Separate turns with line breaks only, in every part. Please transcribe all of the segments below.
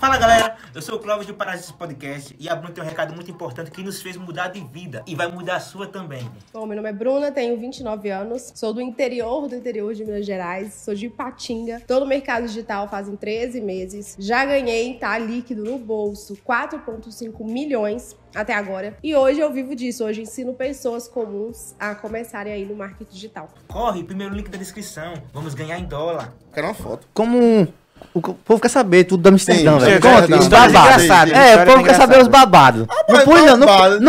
Fala galera, eu sou o Clóvis do Parasitas Podcast e a Bruna tem um recado muito importante que nos fez mudar de vida e vai mudar a sua também. Bom, meu nome é Bruna, tenho 29 anos, sou do interior do interior de Minas Gerais, sou de Ipatinga, tô no mercado digital fazem 13 meses, já ganhei, tá, líquido no bolso, 4,5 milhões até agora. E hoje eu vivo disso, hoje ensino pessoas comuns a começarem aí no marketing digital. Corre, primeiro link da descrição, vamos ganhar em dólar. Quero uma foto.
Como o povo quer saber tudo da Amsterdã, velho. Conta, os babados. É, o povo quer saber os babados. Ah, não põe não, não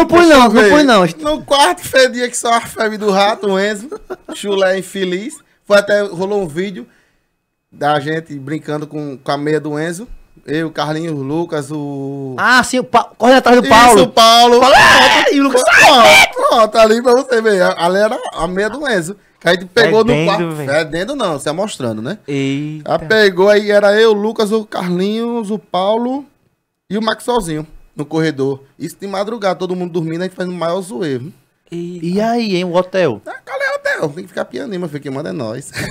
põe não, não põe não.
No quarto fedia que só a febre do rato, o Enzo, chulé infeliz. Foi até, rolou um vídeo da gente brincando com, com a meia do Enzo. Eu, Carlinhos, Lucas, o. Ah, sim, o pa... corre atrás do Paulo. Isso, o Paulo. Fala, é! E o Lucas sai! Pronto, ali pra você ver. Ali era a meia do Enzo. Que a gente pegou Fedendo, no quarto. é Fedendo não, você é mostrando, né? Eita. Aí pegou, aí era eu, o Lucas, o Carlinhos, o Paulo e o Max sozinho no corredor. Isso de madrugada, todo mundo dormindo, a gente fazendo o maior zoeiro. E, aí, hein, o hotel? Ah, qual é o hotel? Tem que ficar pianinho, meu filho, quem manda é nós.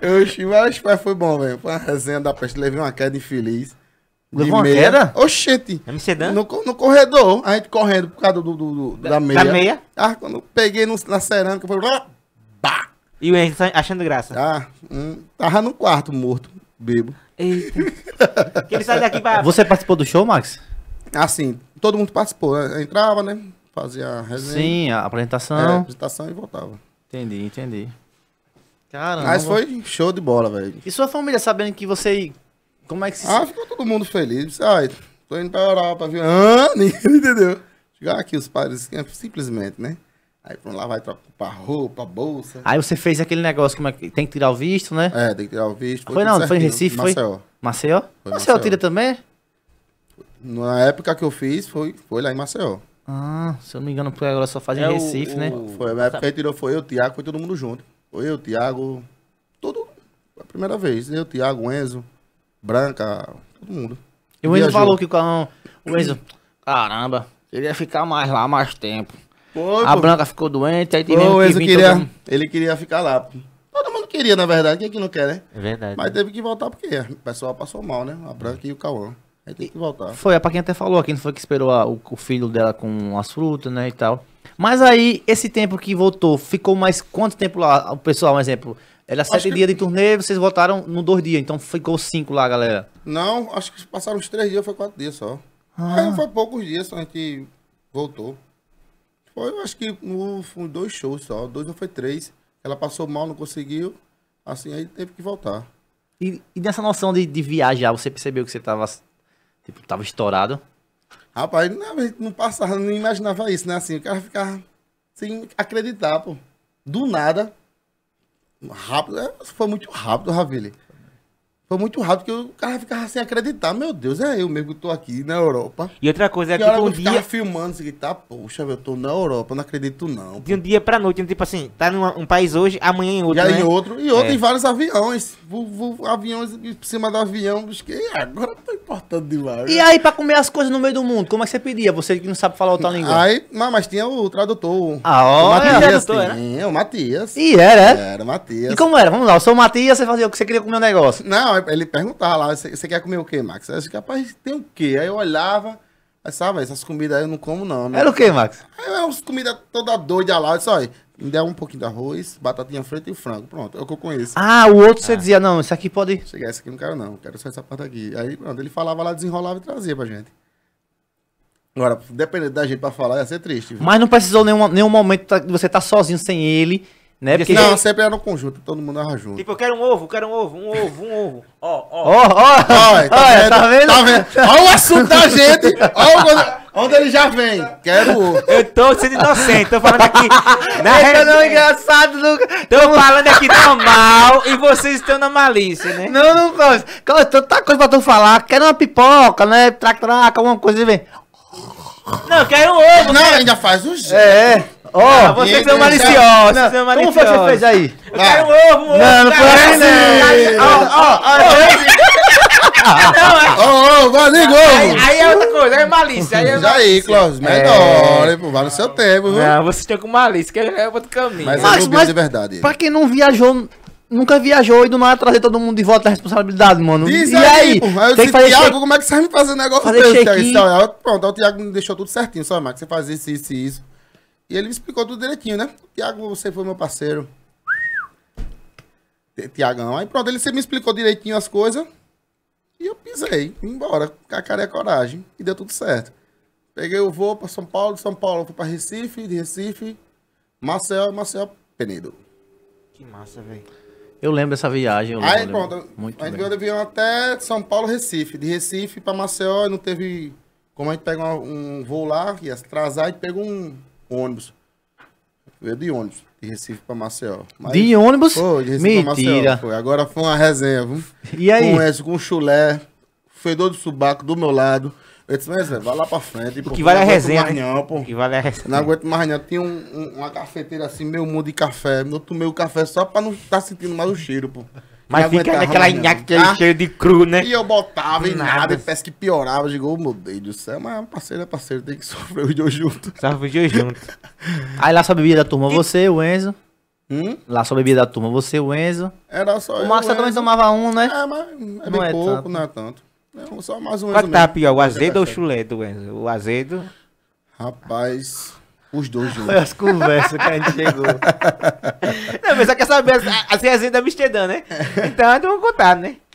eu Oxi, mas foi bom, velho. Foi uma resenha da peste. Levei uma queda infeliz. Levou uma meia. queda? Oxente. MC Dan? No, no corredor, a gente correndo por causa do, do, do da, da, meia. Da meia? Ah, quando eu peguei no, na cerâmica, foi... Bah! E o Henrique tá achando graça? Ah, hum, tava no quarto morto, bebo. Eita. ele sai daqui pra... Você participou do show, Max? Assim, todo mundo participou. Né? Eu entrava, né? Fazia a resenha. Sim, a apresentação. É, a apresentação e
voltava. Entendi, entendi.
Caramba. Mas foi
show de bola, velho.
E sua família sabendo que você. Como é que se. Ah, ficou todo mundo feliz. Ai, tô indo pra Europa, viu? Ah, ninguém entendeu. Chegar ah, aqui os pais é simplesmente, né? Aí pra lá vai pra, roupa,
bolsa. Aí você fez aquele negócio como é que tem que tirar o visto, né? É, tem que tirar o visto. Foi, foi não, certinho. foi em Recife, foi? Maceió. Maceió? Foi Maceió, Maceió tira também? Na época que eu fiz, foi,
foi lá em Maceió.
Ah, se eu não me engano, porque agora só faz em é Recife, o, né? O, foi, na época que tirou foi eu, o
Tiago, foi todo mundo junto eu, Thiago, todo. A primeira vez. Né? Eu, Thiago, Enzo, Branca, todo mundo. E o Enzo Viajou. falou que com o Enzo,
caramba, ele ia ficar mais lá mais tempo. a pô. Branca ficou doente, aí teve que vir queria, todo... Ele queria ficar lá.
Todo mundo queria, na verdade. Quem é que não quer, né? É verdade. Mas teve que voltar porque o pessoal passou mal, né? A Branca e o Cauã. Aí tem que voltar. Foi,
é pra quem até falou aqui, não foi que esperou a, o, o, filho dela com as frutas, né, e tal. Mas aí, esse tempo que voltou, ficou mais quanto tempo lá? O pessoal, um exemplo. Era acho sete que... dias de turnê, vocês voltaram no dois dias, então ficou cinco lá, galera.
Não, acho que passaram uns três dias, foi quatro dias só. Ah. Aí foi poucos dias só então a gente voltou. Foi, acho que no, foi dois shows só, dois ou foi três. Ela passou mal, não conseguiu,
assim, aí teve que voltar. E, e nessa noção de, de viajar, você percebeu que você tava, tipo, tava estourado? Rapaz, não,
não passava, não imaginava isso, né? Assim, o cara ficava sem acreditar, pô. Do nada. Rápido. É, foi muito rápido, Ravili. Foi muito rápido que o cara ficava sem acreditar. Meu Deus, é eu mesmo que tô aqui na Europa. E outra coisa é que, que um dia... Eu filmando, assim, tá, poxa, eu tô na Europa, não acredito não. De um dia pra noite, tipo assim, tá num
um país hoje, amanhã em outro, Já né? em outro, e outro é. em
vários aviões. Vou, vou, aviões em cima do avião, que agora tá importando demais. E né? aí,
pra comer as coisas no meio do mundo, como é que você pedia? Você que não sabe falar outra língua. Aí, mas, mas tinha o tradutor. Ah, ó, o Matias, tradutor, era? o Matias. E era? Era, Matias. E como era? Vamos lá, eu sou o Matias, você fazia o que você queria comer o um negócio. Não, ele
perguntava lá, você quer comer o quê, Max? Eu disse, rapaz, tem o quê? Aí eu olhava, aí sabe, essas comidas aí eu não como
não. Né? Era o quê, Max?
Aí é, é umas comidas toda doida lá, eu disse, me dá um pouquinho de arroz, batatinha frita e frango, pronto, é o que eu conheço. Ah, o outro
você ah. dizia, não, isso aqui pode... Cheguei, esse
aqui não quero não, quero só essa parte aqui. Aí, pronto, ele falava lá, desenrolava e trazia pra gente. Agora, dependendo da gente pra falar, ia ser triste. Viu? Mas
não precisou nenhum, nenhum momento de você estar tá sozinho sem ele né? Porque não, gente... sempre era no conjunto, todo mundo era junto. Tipo, eu quero um ovo, quero um ovo, um ovo, um ovo. Ó,
ó. Ó, ó. Tá, tá vendo? Tá vendo? Olha o assunto da gente. Olha onde ele já vem. Quero ovo. Eu tô sendo inocente, tô falando aqui. Na real, não é
engraçado, Lucas. Tô falando aqui normal e vocês estão na malícia, né? Não, não gosto. Tanta coisa pra tu falar. Quero uma pipoca, né? traca, alguma coisa. Vem.
Não, quero um ovo. Não, ainda né? faz o é. jeito. É. Ó, oh, ah, vocês são maliciosos. Não, são maliciosos. Como foi que você fez aí?
Eu quero um ah. ovo, ovo. Não, não foi assim, assim, não. Tá, tá, ó, ó, ó. É- ô, ô, vale gol. Aí é outra coisa, aí é malícia. Aí é malícia. aí,
Clóvis, melhor, é. pô, vale o seu tempo, viu? Não, você tem com malícia, que é outro caminho. Mas, é mas, mas de verdade. Pra
quem não viajou nunca viajou e do nada trazer todo mundo de volta da é responsabilidade, mano. Diz e aí, aí, pô, aí tem que fazer Thiago, shake... como é que você vai me fazer um negócio desse, então,
Pronto, o Thiago me deixou tudo certinho, só, Max, você faz isso, isso e isso. E ele me explicou tudo direitinho, né? Tiago, você foi meu parceiro. Tiagão. Aí pronto, ele me explicou direitinho as coisas. E eu pisei, embora, com a cara e a coragem. E deu tudo certo. Peguei o voo para São Paulo, de São Paulo fui para Recife, de Recife, Marcel e Marcel Penedo. Que massa, velho.
Eu lembro dessa viagem. Lembro, aí pronto, muito a gente veio
avião até São Paulo, Recife. De Recife para e não teve. Como a gente pega um, um voo lá, ia atrasar, a gente pegou um, ônibus. Eu de ônibus, de Recife pra Maceió. Mas, de ônibus? Pô, de Recife Mentira. pra Maceió. Foi. Agora foi uma resenha. Viu? E aí? Conheço com o chulé, fedor de subaco do meu lado. Eu disse, mas vai lá pra frente. O que vale a resenha? Marnhão, pô. que vale a resenha? Não aguento mais não. Tinha um, um, uma cafeteira assim, meio mundo de café. Eu tomei o café só pra não estar tá sentindo mais o cheiro, pô. Mas fica naquela nhaque que ah, cheio de cru, né? E eu botava em nada, nada e parece que piorava. Eu digo, oh, meu Deus do céu, mas parceiro é parceiro, tem que sofrer os dois juntos.
Sofre os dois juntos. Aí lá só bebia da turma, você, o Enzo. Hum? Lá só bebia da turma, você, o Enzo. Era só O Max também tomava um, né? É, mas é não é pouco, tanto. não é
tanto. Não, só mais um Qual Enzo tá mesmo. pior, o azedo ou o
chulé do Enzo? O azedo...
Rapaz... Os dois juntos. Foi as conversas que a gente chegou. Não, mas só quer saber as,
as resenhas da Amsterdã, né? É. Então, vamos contar, né?